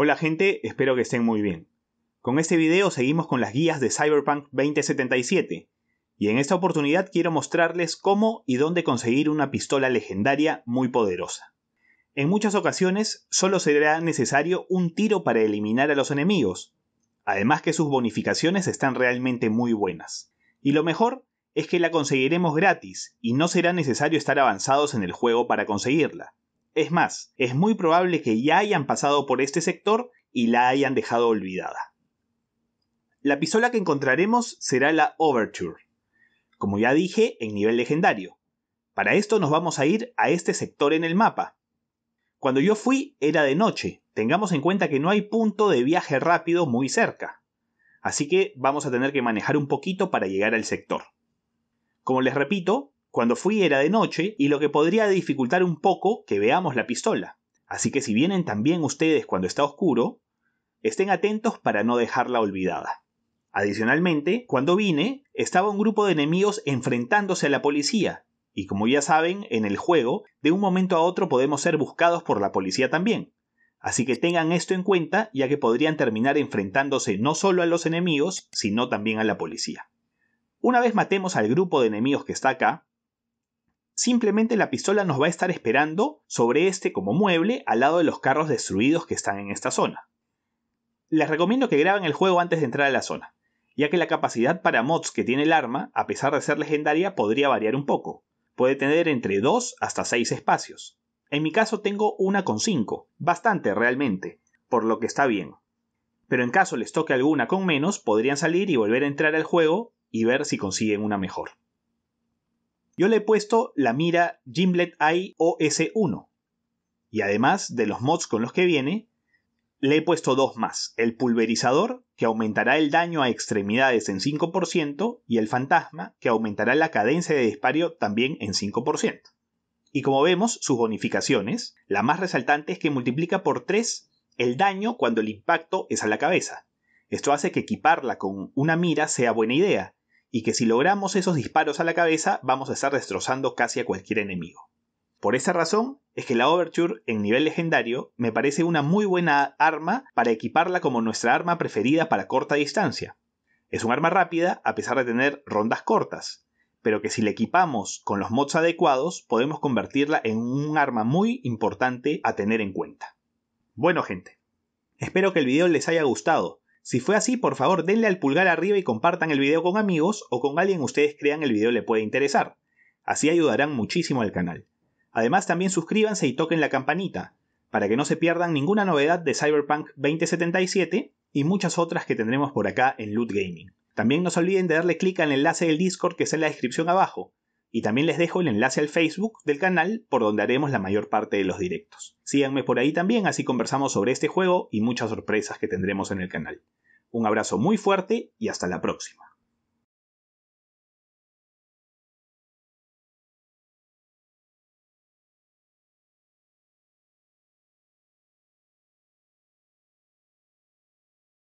Hola gente, espero que estén muy bien. Con este video seguimos con las guías de Cyberpunk 2077, y en esta oportunidad quiero mostrarles cómo y dónde conseguir una pistola legendaria muy poderosa. En muchas ocasiones solo será necesario un tiro para eliminar a los enemigos, además que sus bonificaciones están realmente muy buenas. Y lo mejor es que la conseguiremos gratis y no será necesario estar avanzados en el juego para conseguirla. Es más, es muy probable que ya hayan pasado por este sector y la hayan dejado olvidada. La pistola que encontraremos será la Overture, como ya dije, en nivel legendario. Para esto nos vamos a ir a este sector en el mapa. Cuando yo fui era de noche, tengamos en cuenta que no hay punto de viaje rápido muy cerca, así que vamos a tener que manejar un poquito para llegar al sector. Como les repito, cuando fui era de noche y lo que podría dificultar un poco que veamos la pistola. Así que si vienen también ustedes cuando está oscuro, estén atentos para no dejarla olvidada. Adicionalmente, cuando vine, estaba un grupo de enemigos enfrentándose a la policía, y como ya saben, en el juego, de un momento a otro podemos ser buscados por la policía también. Así que tengan esto en cuenta, ya que podrían terminar enfrentándose no solo a los enemigos, sino también a la policía. Una vez matemos al grupo de enemigos que está acá, Simplemente la pistola nos va a estar esperando sobre este como mueble al lado de los carros destruidos que están en esta zona. Les recomiendo que graben el juego antes de entrar a la zona, ya que la capacidad para mods que tiene el arma, a pesar de ser legendaria, podría variar un poco. Puede tener entre 2 hasta 6 espacios. En mi caso tengo una con 5, bastante realmente, por lo que está bien. Pero en caso les toque alguna con menos, podrían salir y volver a entrar al juego y ver si consiguen una mejor. Yo le he puesto la mira Gimlet Eye OS1. Y además de los mods con los que viene, le he puesto dos más, el pulverizador, que aumentará el daño a extremidades en 5%, y el fantasma, que aumentará la cadencia de disparo también en 5%. Y como vemos, sus bonificaciones, la más resaltante es que multiplica por 3 el daño cuando el impacto es a la cabeza. Esto hace que equiparla con una mira sea buena idea, y que si logramos esos disparos a la cabeza vamos a estar destrozando casi a cualquier enemigo. Por esa razón es que la Overture en nivel legendario me parece una muy buena arma para equiparla como nuestra arma preferida para corta distancia. Es un arma rápida a pesar de tener rondas cortas, pero que si la equipamos con los mods adecuados podemos convertirla en un arma muy importante a tener en cuenta. Bueno gente, espero que el video les haya gustado si fue así, por favor denle al pulgar arriba y compartan el video con amigos o con alguien ustedes crean el video le puede interesar. Así ayudarán muchísimo al canal. Además también suscríbanse y toquen la campanita, para que no se pierdan ninguna novedad de Cyberpunk 2077 y muchas otras que tendremos por acá en Loot Gaming. También no se olviden de darle clic al enlace del Discord que está en la descripción abajo, y también les dejo el enlace al Facebook del canal por donde haremos la mayor parte de los directos. Síganme por ahí también, así conversamos sobre este juego y muchas sorpresas que tendremos en el canal. Un abrazo muy fuerte y hasta la próxima.